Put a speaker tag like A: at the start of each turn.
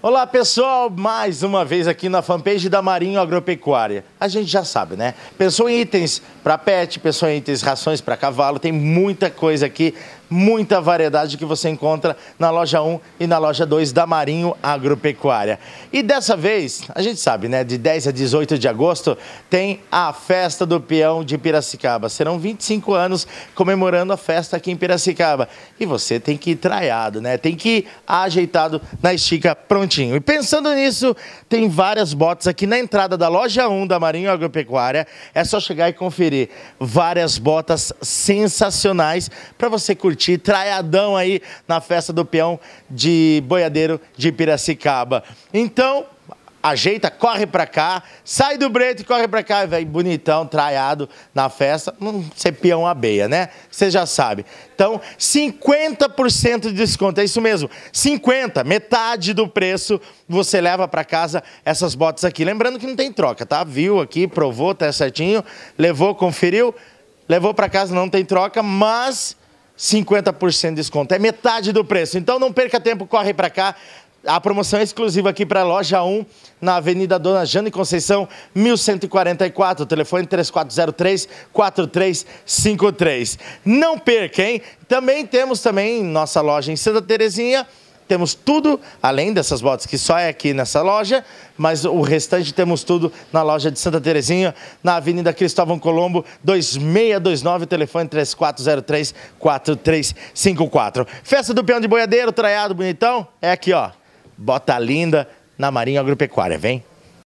A: Olá pessoal, mais uma vez aqui na fanpage da Marinho Agropecuária. A gente já sabe, né? Pensou em itens para pet, pensou em itens rações para cavalo, tem muita coisa aqui muita variedade que você encontra na loja 1 e na loja 2 da Marinho Agropecuária. E dessa vez, a gente sabe, né, de 10 a 18 de agosto tem a Festa do Peão de Piracicaba. Serão 25 anos comemorando a festa aqui em Piracicaba. E você tem que ir traiado, né? Tem que ir ajeitado na estica prontinho. E pensando nisso, tem várias botas aqui na entrada da loja 1 da Marinho Agropecuária. É só chegar e conferir várias botas sensacionais para você curtir curtir Traiadão aí na festa do peão de boiadeiro de Piracicaba. Então, ajeita, corre pra cá, sai do breto e corre pra cá, velho, bonitão, traiado na festa, não ser peão beia, né? Você já sabe. Então, 50% de desconto, é isso mesmo, 50, metade do preço, você leva pra casa essas botas aqui. Lembrando que não tem troca, tá? Viu aqui, provou, tá certinho, levou, conferiu, levou pra casa, não tem troca, mas 50% de desconto. É metade do preço. Então não perca tempo, corre para cá. A promoção é exclusiva aqui para a loja 1, na Avenida Dona Jane Conceição, 1144, telefone 3403-4353. Não perca, hein? Também temos também nossa loja em Santa Terezinha, temos tudo, além dessas botas que só é aqui nessa loja, mas o restante temos tudo na loja de Santa Terezinha, na Avenida Cristóvão Colombo, 2629, telefone 3403-4354. Festa do Peão de Boiadeiro, traiado bonitão, é aqui, ó. Bota linda na Marinha Agropecuária, vem!